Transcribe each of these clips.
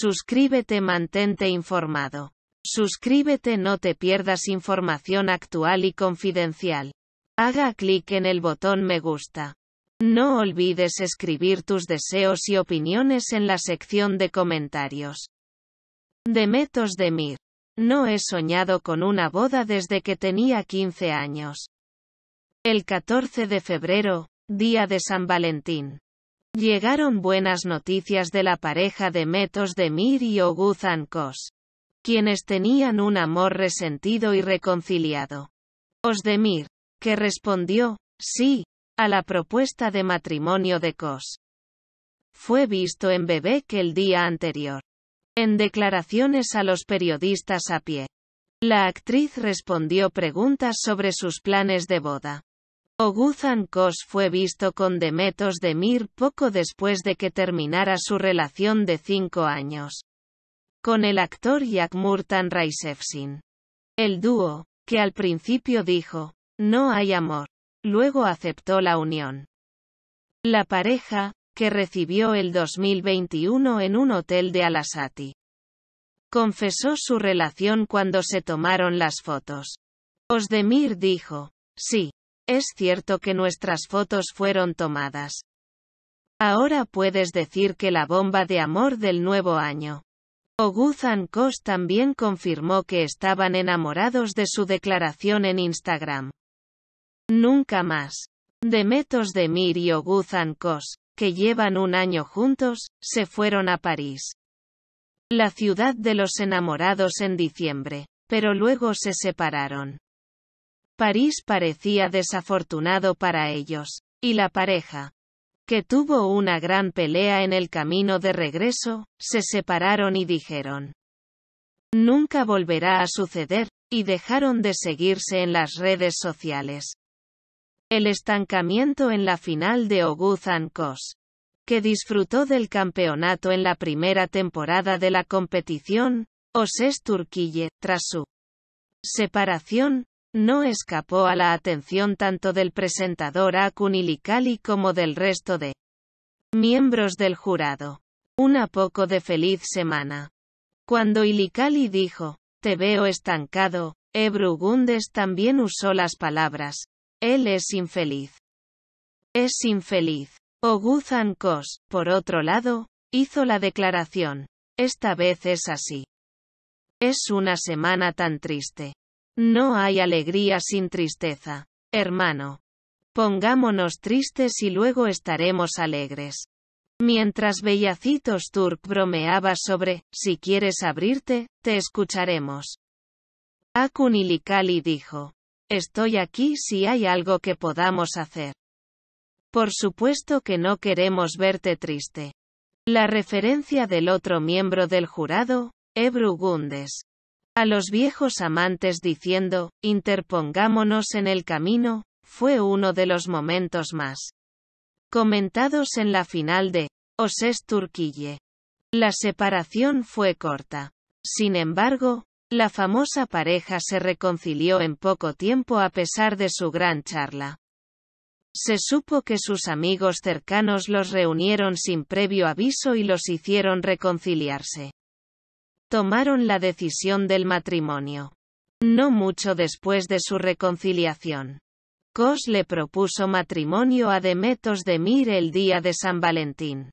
Suscríbete, mantente informado. Suscríbete, no te pierdas información actual y confidencial. Haga clic en el botón me gusta. No olvides escribir tus deseos y opiniones en la sección de comentarios. Demetos de Mir. No he soñado con una boda desde que tenía 15 años. El 14 de febrero, día de San Valentín. Llegaron buenas noticias de la pareja de Metos Osdemir y Kos, quienes tenían un amor resentido y reconciliado. Osdemir, que respondió, sí, a la propuesta de matrimonio de Kos. Fue visto en Bebek el día anterior. En declaraciones a los periodistas a pie, la actriz respondió preguntas sobre sus planes de boda. Kos fue visto con Demet demir poco después de que terminara su relación de cinco años con el actor Yakmurtan Raisefsin. El dúo, que al principio dijo, no hay amor, luego aceptó la unión. La pareja, que recibió el 2021 en un hotel de Alasati. Confesó su relación cuando se tomaron las fotos. Osdemir dijo, sí, es cierto que nuestras fotos fueron tomadas. Ahora puedes decir que la bomba de amor del nuevo año. Oguzhan Kos también confirmó que estaban enamorados de su declaración en Instagram. Nunca más. Demetos Demir y Oguzhan Kos, que llevan un año juntos, se fueron a París. La ciudad de los enamorados en diciembre. Pero luego se separaron. París parecía desafortunado para ellos. Y la pareja, que tuvo una gran pelea en el camino de regreso, se separaron y dijeron, nunca volverá a suceder, y dejaron de seguirse en las redes sociales. El estancamiento en la final de Oguzan Kos, que disfrutó del campeonato en la primera temporada de la competición, Oses Turquille, tras su separación, no escapó a la atención tanto del presentador Akun Ilikali como del resto de miembros del jurado. Una poco de feliz semana. Cuando Ilikali dijo, te veo estancado, Ebrugundes también usó las palabras, él es infeliz. Es infeliz. Oguzan Kos, por otro lado, hizo la declaración, esta vez es así. Es una semana tan triste. No hay alegría sin tristeza. Hermano. Pongámonos tristes y luego estaremos alegres. Mientras Bellacitos Turk bromeaba sobre, si quieres abrirte, te escucharemos. Akunilikali dijo. Estoy aquí si hay algo que podamos hacer. Por supuesto que no queremos verte triste. La referencia del otro miembro del jurado, Ebru Gundes a los viejos amantes diciendo, interpongámonos en el camino, fue uno de los momentos más comentados en la final de es Turquille. La separación fue corta. Sin embargo, la famosa pareja se reconcilió en poco tiempo a pesar de su gran charla. Se supo que sus amigos cercanos los reunieron sin previo aviso y los hicieron reconciliarse tomaron la decisión del matrimonio. No mucho después de su reconciliación. Cos le propuso matrimonio a Demetos de Mir el día de San Valentín.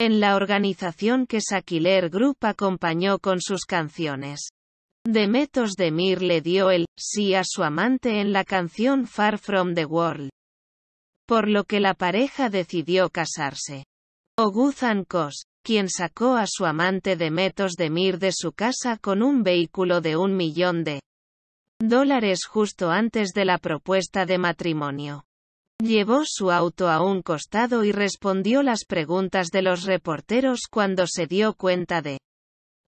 En la organización que Saquiler Group acompañó con sus canciones. Demetos de Mir le dio el sí a su amante en la canción Far From the World. Por lo que la pareja decidió casarse. Oguzan Kos, quien sacó a su amante Demet Osdemir de su casa con un vehículo de un millón de dólares justo antes de la propuesta de matrimonio. Llevó su auto a un costado y respondió las preguntas de los reporteros cuando se dio cuenta de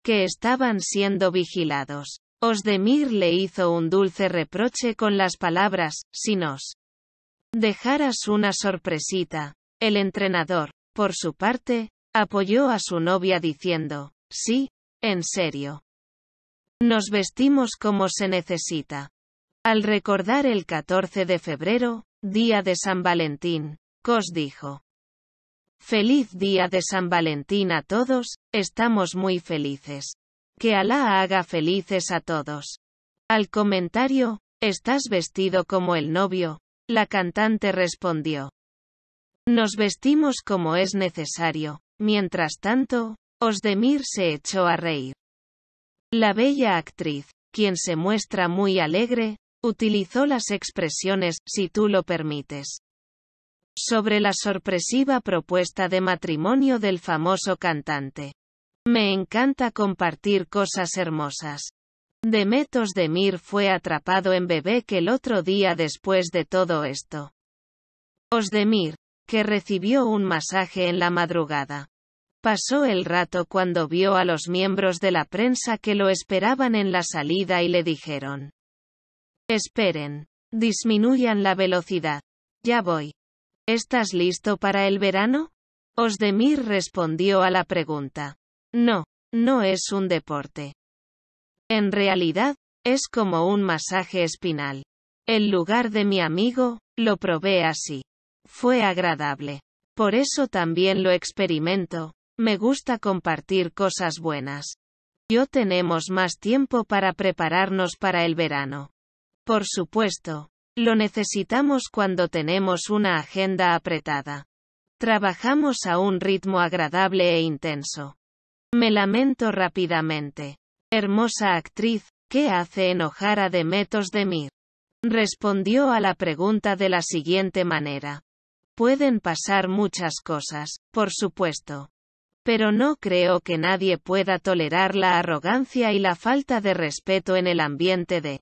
que estaban siendo vigilados. Osdemir le hizo un dulce reproche con las palabras, si nos dejaras una sorpresita. El entrenador, por su parte, Apoyó a su novia diciendo, sí, en serio. Nos vestimos como se necesita. Al recordar el 14 de febrero, día de San Valentín, Cos dijo. Feliz día de San Valentín a todos, estamos muy felices. Que Alá haga felices a todos. Al comentario, ¿estás vestido como el novio? La cantante respondió. Nos vestimos como es necesario, Mientras tanto, Osdemir se echó a reír. La bella actriz, quien se muestra muy alegre, utilizó las expresiones, si tú lo permites. Sobre la sorpresiva propuesta de matrimonio del famoso cantante. Me encanta compartir cosas hermosas. Demet Osdemir fue atrapado en Bebek el otro día después de todo esto. Osdemir, que recibió un masaje en la madrugada. Pasó el rato cuando vio a los miembros de la prensa que lo esperaban en la salida y le dijeron. Esperen. Disminuyan la velocidad. Ya voy. ¿Estás listo para el verano? Osdemir respondió a la pregunta. No, no es un deporte. En realidad, es como un masaje espinal. El lugar de mi amigo, lo probé así. Fue agradable. Por eso también lo experimento. Me gusta compartir cosas buenas. Yo tenemos más tiempo para prepararnos para el verano. Por supuesto, lo necesitamos cuando tenemos una agenda apretada. Trabajamos a un ritmo agradable e intenso. Me lamento rápidamente. Hermosa actriz, ¿qué hace enojar a Demetos de Mir? Respondió a la pregunta de la siguiente manera. Pueden pasar muchas cosas, por supuesto. Pero no creo que nadie pueda tolerar la arrogancia y la falta de respeto en el ambiente de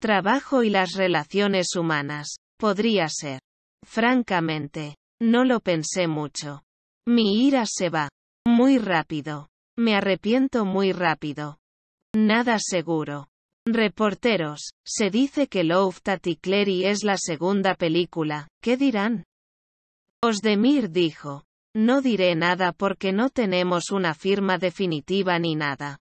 trabajo y las relaciones humanas. Podría ser. Francamente, no lo pensé mucho. Mi ira se va. Muy rápido. Me arrepiento muy rápido. Nada seguro. Reporteros, se dice que Tati Clary es la segunda película, ¿qué dirán? Osdemir dijo, no diré nada porque no tenemos una firma definitiva ni nada.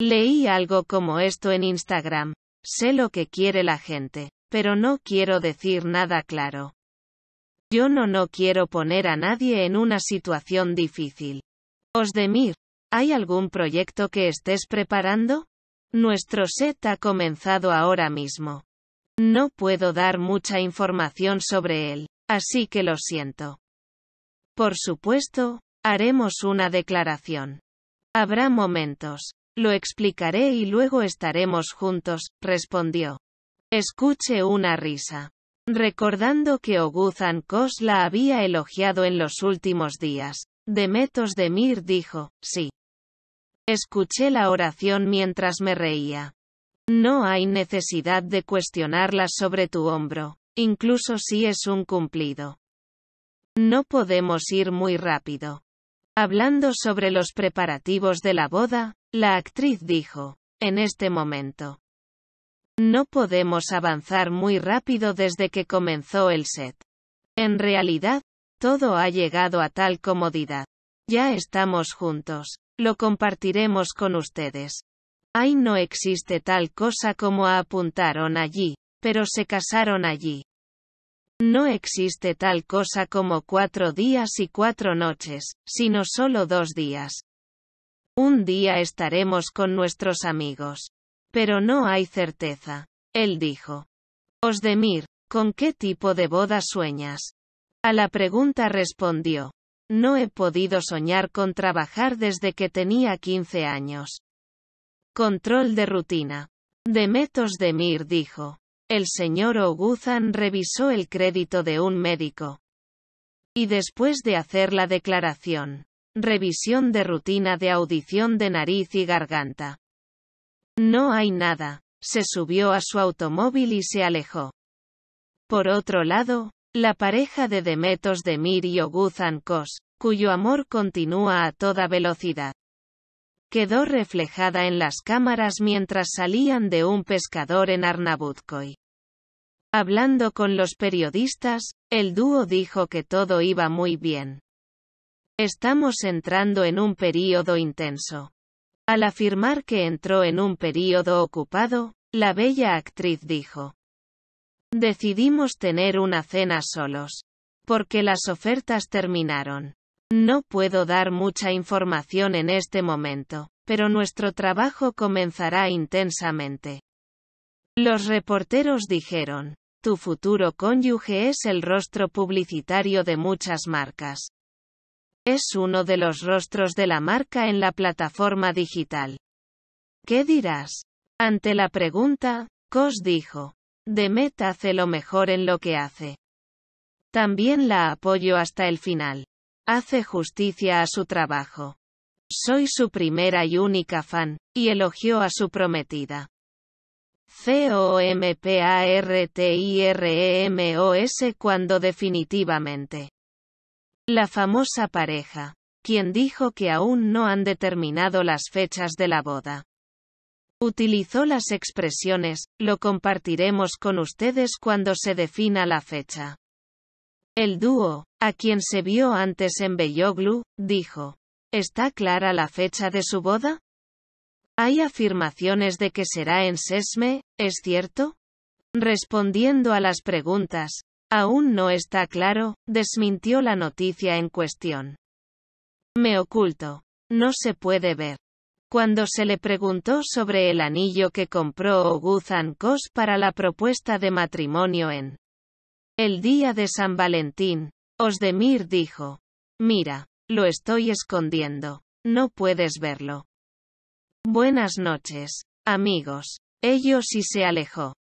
Leí algo como esto en Instagram, sé lo que quiere la gente, pero no quiero decir nada claro. Yo no no quiero poner a nadie en una situación difícil. Osdemir, ¿hay algún proyecto que estés preparando? Nuestro set ha comenzado ahora mismo. No puedo dar mucha información sobre él. Así que lo siento. Por supuesto, haremos una declaración. Habrá momentos. Lo explicaré y luego estaremos juntos, respondió. Escuche una risa. Recordando que Oguzan Kos la había elogiado en los últimos días, Demetos de Mir dijo, sí. Escuché la oración mientras me reía. No hay necesidad de cuestionarla sobre tu hombro. Incluso si es un cumplido. No podemos ir muy rápido. Hablando sobre los preparativos de la boda, la actriz dijo, en este momento. No podemos avanzar muy rápido desde que comenzó el set. En realidad, todo ha llegado a tal comodidad. Ya estamos juntos. Lo compartiremos con ustedes. Ahí no existe tal cosa como apuntaron allí. Pero se casaron allí. No existe tal cosa como cuatro días y cuatro noches, sino solo dos días. Un día estaremos con nuestros amigos. Pero no hay certeza. Él dijo. Osdemir, ¿con qué tipo de boda sueñas? A la pregunta respondió. No he podido soñar con trabajar desde que tenía 15 años. Control de rutina. Demet Osdemir dijo el señor Oguzan revisó el crédito de un médico. Y después de hacer la declaración, revisión de rutina de audición de nariz y garganta. No hay nada. Se subió a su automóvil y se alejó. Por otro lado, la pareja de Demetos de y Oguzan Kos, cuyo amor continúa a toda velocidad. Quedó reflejada en las cámaras mientras salían de un pescador en Arnabutkoy. Hablando con los periodistas, el dúo dijo que todo iba muy bien. Estamos entrando en un período intenso. Al afirmar que entró en un período ocupado, la bella actriz dijo. Decidimos tener una cena solos. Porque las ofertas terminaron. No puedo dar mucha información en este momento, pero nuestro trabajo comenzará intensamente. Los reporteros dijeron, tu futuro cónyuge es el rostro publicitario de muchas marcas. Es uno de los rostros de la marca en la plataforma digital. ¿Qué dirás? Ante la pregunta, Cos dijo, Demet hace lo mejor en lo que hace. También la apoyo hasta el final. Hace justicia a su trabajo. Soy su primera y única fan, y elogió a su prometida. C-O-M-P-A-R-T-I-R-E-M-O-S cuando definitivamente. La famosa pareja. Quien dijo que aún no han determinado las fechas de la boda. Utilizó las expresiones, lo compartiremos con ustedes cuando se defina la fecha. El dúo, a quien se vio antes en Belloglu, dijo, ¿Está clara la fecha de su boda? Hay afirmaciones de que será en Sesme, ¿es cierto? Respondiendo a las preguntas, aún no está claro, desmintió la noticia en cuestión. Me oculto. No se puede ver. Cuando se le preguntó sobre el anillo que compró Oguzan Kos para la propuesta de matrimonio en el día de San Valentín, Osdemir dijo, mira, lo estoy escondiendo, no puedes verlo. Buenas noches, amigos. Ellos y se alejó.